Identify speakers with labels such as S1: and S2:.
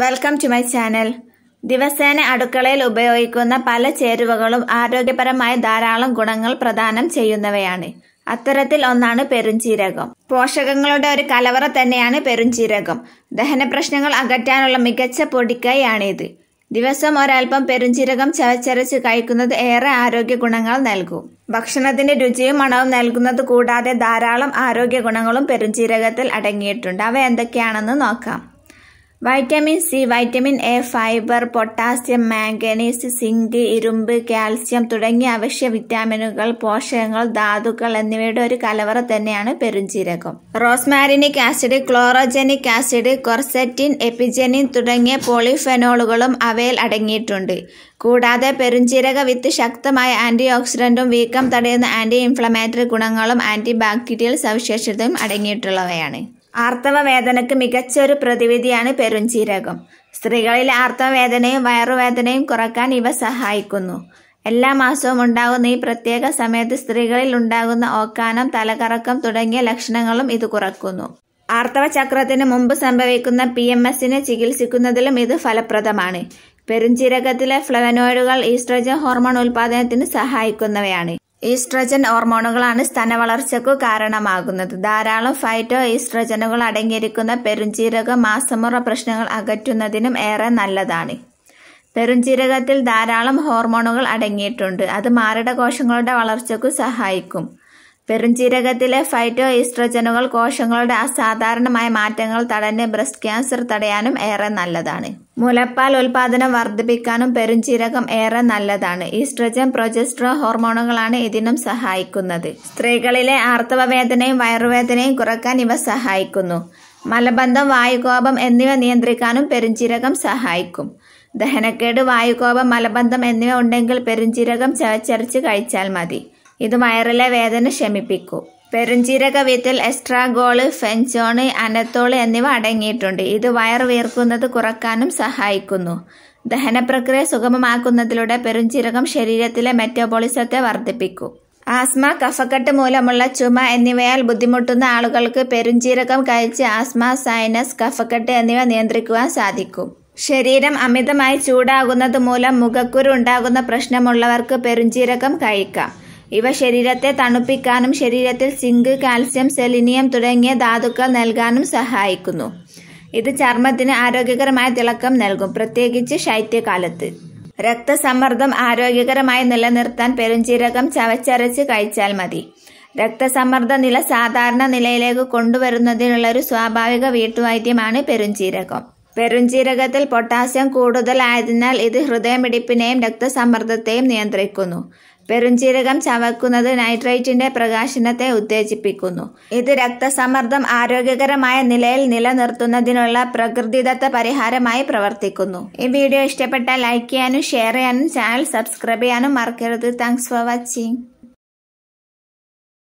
S1: welcome to my channel ദിവസേന അടുക്കളയിൽ ഉപയോഗിക്കുന്ന പല ചേരുവകളും ആരോഗ്യപരമായ ധാരാളം ഗുണങ്ങൾ പ്രദാനം ചെയ്യുന്നവയാണ് അത്തരത്തിൽ ഒന്നാണ് പെരുംജീരകം പോഷകങ്ങളുടെ ഒരു കലവറ തന്നെയാണ് പെരുംജീരകം ദഹന പ്രശ്നങ്ങൾ അകറ്റാനുള്ള മികച്ച പൊടിക്കൈയാണിത് ദിവസം ഒരൽപ്പം പെരുംജീരകം ചവച്ചരച്ച് കഴിക്കുന്നത് ഏറെ ആരോഗ്യ ഗുണങ്ങൾ നൽകും ഭക്ഷണത്തിന്റെ രുചിയും മണവും നൽകുന്നത് കൂടാതെ ധാരാളം ആരോഗ്യ ഗുണങ്ങളും പെരുംജീരകത്തിൽ അടങ്ങിയിട്ടുണ്ട് അവ എന്തൊക്കെയാണെന്ന് നോക്കാം vitamin C vitamin A fibre potassium manganese zinc ഇരുമ്പ് കാൽസ്യം തുടങ്ങിയ അവശ്യ വിറ്റാമിനുകൾ പോഷകങ്ങൾ ധാതുക്കൾ എന്നിവയുടെ ഒരു കലവറ തന്നെയാണ് പെരുംജീരകം rosmarinic acid chlorogenic acid quercetin apigenin തുടങ്ങിയ പോളിഫെനോളുകളും അവയിൽ അടങ്ങിയിട്ടുണ്ട് കൂടാതെ പെരുംജീരക വിത്ത് ശക്തമായ ആന്റി ഓക്സിഡന്റും വീക്കം തടയുന്ന ആന്റി ഇൻഫ്ലമേറ്ററി ഗുണങ്ങളും ആന്റി ബാക്ടീരിയൽ സവിശേഷതയും അടങ്ങിയിട്ടുള്ളവയാണ് ആർത്തവവേദനയ്ക്ക് മികച്ചൊരു പ്രതിവിധിയാണ് പെരുംജീരകം സ്ത്രീകളിൽ ആർത്തവവേദനയും വയറുവേദനയും കുറക്കാൻ ഇവ സഹായിക്കുന്നു എല്ലാ മാസവും ഉണ്ടാകുന്ന ഈ പ്രത്യേക സമയത്ത് സ്ത്രീകളിൽ ഉണ്ടാകുന്ന ഓക്കാനം തലകറക്കം തുടങ്ങിയ ലക്ഷണങ്ങളും ഇത് കുറക്കുന്നു ആർത്തവ ചക്രത്തിന് മുമ്പ് സംഭവിക്കുന്ന പി എം എസിനെ ചികിത്സിക്കുന്നതിലും ഇത് ഫലപ്രദമാണ് പെരുംജീരകത്തിലെ ഫ്ലവനോയിഡുകൾ ഈസ്ട്രജൻ ഹോർമോൺ ഉൽപാദനത്തിന് സഹായിക്കുന്നവയാണ് ഈസ്ട്രജൻ ഹോർമോണുകളാണ് സ്തന വളർച്ചയ്ക്ക് കാരണമാകുന്നത് ധാരാളം ഫൈറ്റോ ഈസ്ട്രജനുകൾ അടങ്ങിയിരിക്കുന്ന പെരുഞ്ചീരക മാസമുറ പ്രശ്നങ്ങൾ അകറ്റുന്നതിനും ഏറെ നല്ലതാണ് പെരുഞ്ചീരകത്തിൽ ധാരാളം ഹോർമോണുകൾ അടങ്ങിയിട്ടുണ്ട് അത് കോശങ്ങളുടെ വളർച്ചയ്ക്കു സഹായിക്കും പെരുഞ്ചീരകത്തിലെ ഫൈറ്റോ ഈസ്ട്രജനുകൾ കോശങ്ങളുടെ അസാധാരണമായ മാറ്റങ്ങൾ തടഞ്ഞ് ബ്രസ്റ്റ് ക്യാൻസർ തടയാനും ഏറെ നല്ലതാണ് മുലപ്പാൽ ഉൽപാദനം വർദ്ധിപ്പിക്കാനും പെരുംജീരകം ഏറെ നല്ലതാണ് ഈസ്ട്രജൻ പ്രൊജസ്ട്രോ ഹോർമോണുകളാണ് ഇതിനും സഹായിക്കുന്നത് സ്ത്രീകളിലെ ആർത്തവ വേദനയും വയറുവേദനയും കുറക്കാൻ ഇവ സഹായിക്കുന്നു മലബന്ധം വായുകോപം എന്നിവ നിയന്ത്രിക്കാനും പെരുംജീരകം സഹായിക്കും ദഹനക്കേട് വായുകോപം മലബന്ധം എന്നിവ ഉണ്ടെങ്കിൽ പെരുംജീരകം ചവച്ചരച്ച് കഴിച്ചാൽ മതി ഇത് വയറിലെ വേദന ശമിപ്പിക്കും പെരുംജീരക വിത്തിൽ എസ്ട്രാഗോള് ഫെൻചോണ് അനത്തോള് എന്നിവ അടങ്ങിയിട്ടുണ്ട് ഇത് വയർ വീർക്കുന്നത് കുറക്കാനും സഹായിക്കുന്നു ദഹനപ്രക്രിയ സുഗമമാക്കുന്നതിലൂടെ പെരുംജീരകം ശരീരത്തിലെ മെറ്റബോളിസത്തെ വർദ്ധിപ്പിക്കും ആസ്മ കഫക്കെട്ട് മൂലമുള്ള ചുമ എന്നിവയാൽ ബുദ്ധിമുട്ടുന്ന ആളുകൾക്ക് പെരുംജീരകം കഴിച്ച് ആസ്മ സൈനസ് കഫക്കെട്ട് എന്നിവ നിയന്ത്രിക്കുവാൻ സാധിക്കും ശരീരം അമിതമായി ചൂടാകുന്നത് മൂലം മുഖക്കുരു ഉണ്ടാകുന്ന പ്രശ്നമുള്ളവർക്ക് പെരുംജീരകം കഴിക്കാം ഇവ ശരീരത്തെ തണുപ്പിക്കാനും ശരീരത്തിൽ സിങ്ക് കാൽസ്യം സെലിനിയം തുടങ്ങിയ ധാതുക്കൾ നൽകാനും സഹായിക്കുന്നു ഇത് ചർമ്മത്തിന് ആരോഗ്യകരമായ തിളക്കം നൽകും പ്രത്യേകിച്ച് ശൈത്യകാലത്ത് രക്തസമ്മർദ്ദം ആരോഗ്യകരമായി നിലനിർത്താൻ പെരുംജീരകം ചവച്ചരച്ച് കഴിച്ചാൽ മതി രക്തസമ്മർദ്ദ നില സാധാരണ നിലയിലേക്ക് കൊണ്ടുവരുന്നതിനുള്ള ഒരു സ്വാഭാവിക വീട്ടുവൈദ്യമാണ് പെരുംജീരകം പെരുംജീരകത്തിൽ പൊട്ടാസ്യം കൂടുതലായതിനാൽ ഇത് ഹൃദയമിടിപ്പിനെയും രക്തസമ്മർദ്ദത്തെയും നിയന്ത്രിക്കുന്നു പെരുഞ്ചീരകം ചവയ്ക്കുന്നത് നൈട്രൈറ്റിന്റെ പ്രകാശനത്തെ ഉത്തേജിപ്പിക്കുന്നു ഇത് രക്തസമ്മർദ്ദം ആരോഗ്യകരമായ നിലയിൽ നിലനിർത്തുന്നതിനുള്ള പ്രകൃതിദത്ത പരിഹാരമായി പ്രവർത്തിക്കുന്നു ഈ വീഡിയോ ഇഷ്ടപ്പെട്ടാൽ ലൈക്ക് ചെയ്യാനും ഷെയർ ചെയ്യാനും ചാനൽ സബ്സ്ക്രൈബ് ചെയ്യാനും മറക്കരുത് താങ്ക്സ് ഫോർ വാച്ചിങ്